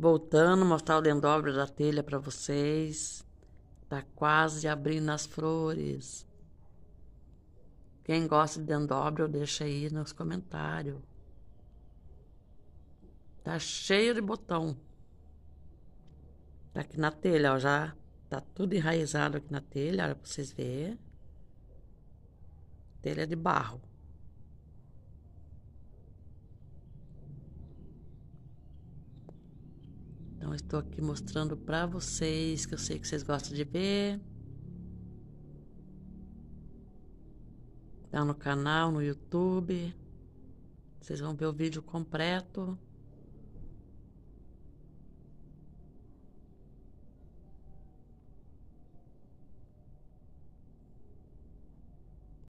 Voltando, mostrar o dendróbio da telha para vocês. Tá quase abrindo as flores. Quem gosta de eu deixa aí nos comentários. Tá cheio de botão. Tá aqui na telha, ó, já tá tudo enraizado aqui na telha, olha pra vocês verem. Telha de barro. estou aqui mostrando para vocês que eu sei que vocês gostam de ver. Tá no canal, no YouTube. Vocês vão ver o vídeo completo.